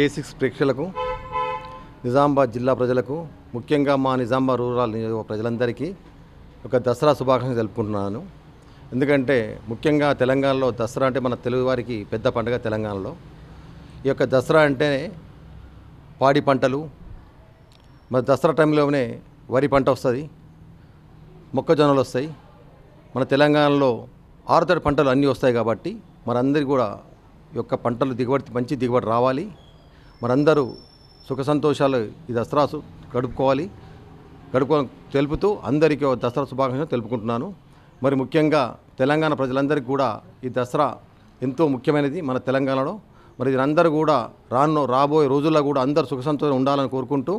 కే six ప్రేక్షలకు Nizamabad జిల్లా ప్రజలకు ముఖ్యంగా మా నిజామాబాద్ రూరల్ ప్రజలందరికీ ఒక దసరా శుభాకాంక్షలు తెలుపుకుంటున్నాను ఎందుకంటే ముఖ్యంగా తెలంగాణలో దసరా అంటే మన తెలుగువారికి పెద్ద పండుగ తెలంగాణలో ఈ యొక్క దసరా అంటే పాడి పంటలు మరి దసరా టైంలోనే వరి పంట వస్తుంది మొక్కజొన్నలు వస్తాయి మన తెలంగాణలో ఆరుతడి పంటలు అన్నీ వస్తాయి కాబట్టి మనందరికీ కూడా యొక్క పంటలు దిగుబడి మంచి దిగుబడి రావాలి మరందరూ సుఖ సంతోషాలు ఈ దసరా గడుపుకోవాలి గడుపు తెలుపుతూ అందరికీ దసరా శుభాకాంక్షలు తెలుపుకుంటున్నాను మరి ముఖ్యంగా తెలంగాణ ప్రజలందరికీ కూడా ఈ దసరా ఎంతో ముఖ్యమైనది మన తెలంగాణలో మరి అందరూ కూడా రానో రాబోయే రోజుల్లో కూడా అందరూ సుఖ సంతోషం ఉండాలని కోరుకుంటూ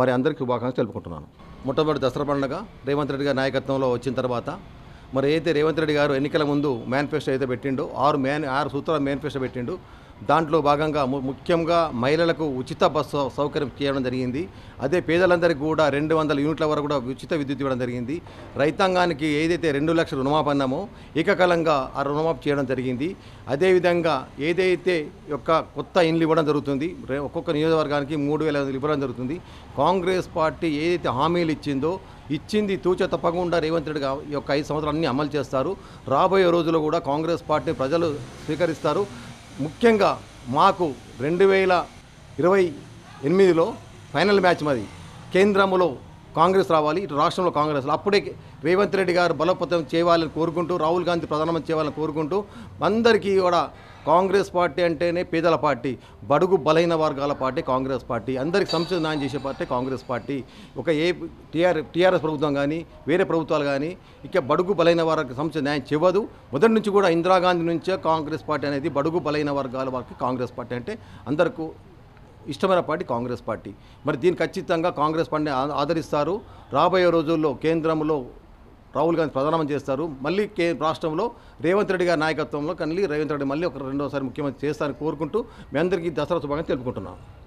మరి అందరికీ శుభాకాంక్షలు తెలుపుకుంటున్నాను మొట్టమొదటి దసరా పండుగ రేవంత్ రెడ్డి గారి నాయకత్వంలో వచ్చిన తర్వాత మరి అయితే రేవంత్ రెడ్డి గారు ఎన్నికల ముందు మేనిఫెస్టో అయితే పెట్టిండో ఆరు మేన్ ఆరు సూత్రాలు మేనిఫెస్టో పెట్టిండు దాంట్లో భాగంగా ముఖ్యంగా మహిళలకు ఉచిత బస్సు సౌకర్యం చేయడం జరిగింది అదే పేదలందరికీ కూడా రెండు వందల యూనిట్ల వరకు కూడా ఉచిత విద్యుత్ ఇవ్వడం జరిగింది రైతాంగానికి ఏదైతే రెండు లక్షల రుణమాఫీ అన్నామో ఏకకాలంగా ఆ రుణమాఫీ చేయడం జరిగింది అదేవిధంగా ఏదైతే యొక్క కొత్త ఇండ్లు ఇవ్వడం జరుగుతుంది ఒక్కొక్క నియోజకవర్గానికి మూడు వేల ఇవ్వడం జరుగుతుంది కాంగ్రెస్ పార్టీ ఏదైతే హామీలు ఇచ్చిందో ఇచ్చింది తూచ తప్పకుండా రేవంత్ రెడ్డి యొక్క ఐదు సంవత్సరాలన్నీ అమలు చేస్తారు రాబోయే రోజుల్లో కూడా కాంగ్రెస్ పార్టీ ప్రజలు స్వీకరిస్తారు ముఖ్యంగా మాకు రెండు వేల ఇరవై ఎనిమిదిలో ఫైనల్ మ్యాచ్ మాది కేంద్రంలో కాంగ్రెస్ రావాలి ఇటు రాష్ట్రంలో కాంగ్రెస్ అప్పుడే రేవంత్ రెడ్డి గారు బలోపతం చేయాలని కోరుకుంటూ రాహుల్ గాంధీ ప్రధానమంత్రి చేయాలని కోరుకుంటూ అందరికీ కూడా కాంగ్రెస్ పార్టీ అంటేనే పేదల పార్టీ బడుగు బలైన వర్గాల పార్టీ కాంగ్రెస్ పార్టీ అందరికి సంక్షేమ న్యాయం చేసే పార్టీ కాంగ్రెస్ పార్టీ ఒక ఏ టీఆర్ టీఆర్ఎస్ ప్రభుత్వం కానీ వేరే ప్రభుత్వాలు కానీ ఇక బడుగు బలైన వారికి సంక్షేమ న్యాయం చెవ్వదు మొదటి నుంచి కూడా ఇందిరాగాంధీ నుంచే కాంగ్రెస్ పార్టీ అనేది బడుగు బలైన వర్గాల వారికి కాంగ్రెస్ పార్టీ అంటే అందరికీ ఇష్టమైన పార్టీ కాంగ్రెస్ పార్టీ మరి దీన్ని ఖచ్చితంగా కాంగ్రెస్ పార్టీని ఆదరిస్తారు రాబోయే రోజుల్లో కేంద్రంలో రాహుల్ గాంధీ ప్రధానమంత్రి చేస్తారు మళ్ళీ కే రాష్ట్రంలో రేవంత్ రెడ్డి గారి నాయకత్వంలో కన్నీ రేవంత్ రెడ్డి మళ్ళీ ఒక రెండోసారి ముఖ్యమంత్రి చేస్తారని కోరుకుంటూ మీ అందరికీ దసరా శుభాకాంక్షలు తెలుపుకుంటున్నాను